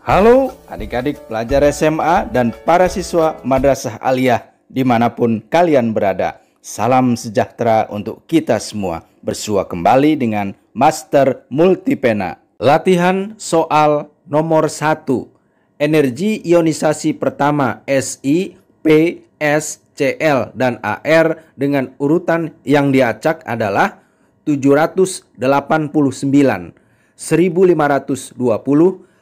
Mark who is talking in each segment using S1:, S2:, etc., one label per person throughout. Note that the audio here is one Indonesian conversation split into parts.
S1: Halo adik-adik pelajar SMA dan para siswa Madrasah Aliyah dimanapun kalian berada. Salam sejahtera untuk kita semua. Bersua kembali dengan Master Multipena. Latihan soal nomor 1. Energi ionisasi pertama SI, P, S, CL, dan AR dengan urutan yang diacak adalah 789, 1520,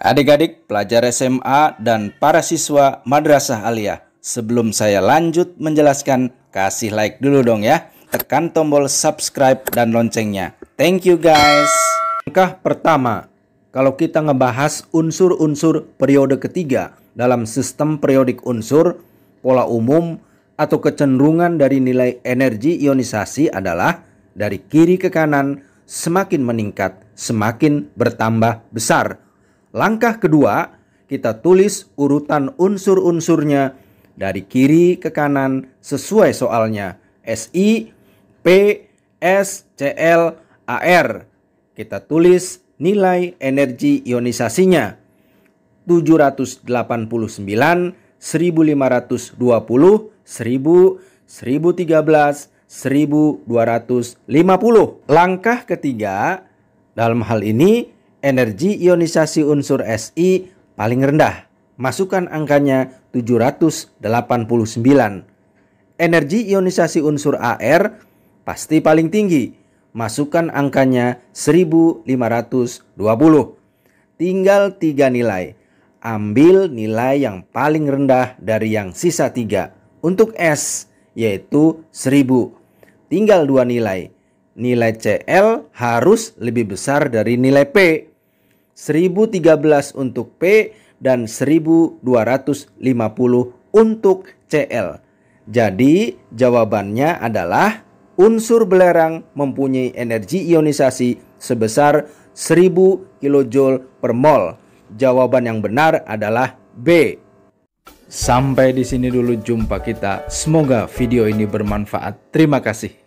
S1: Adik-adik pelajar SMA dan para siswa Madrasah Aliyah, sebelum saya lanjut menjelaskan, kasih like dulu dong ya. Tekan tombol subscribe dan loncengnya. Thank you guys. Langkah pertama, kalau kita ngebahas unsur-unsur periode ketiga dalam sistem periodik unsur, pola umum atau kecenderungan dari nilai energi ionisasi adalah dari kiri ke kanan semakin meningkat, semakin bertambah besar Langkah kedua, kita tulis urutan unsur-unsurnya dari kiri ke kanan sesuai soalnya. SI, P, S, CL, AR. Kita tulis nilai energi ionisasinya. 789, 1520, 1000, 1013, 1250. Langkah ketiga dalam hal ini energi ionisasi unsur SI paling rendah. Masukkan angkanya 789. Energi ionisasi unsur AR pasti paling tinggi. Masukkan angkanya 1520. Tinggal tiga nilai. Ambil nilai yang paling rendah dari yang sisa tiga. Untuk S yaitu 1000. Tinggal dua nilai. Nilai CL harus lebih besar dari nilai P 1013 untuk P dan 1250 untuk CL. Jadi jawabannya adalah unsur belerang mempunyai energi ionisasi sebesar 1000 kJ per mol. Jawaban yang benar adalah B. Sampai di sini dulu jumpa kita. Semoga video ini bermanfaat. Terima kasih.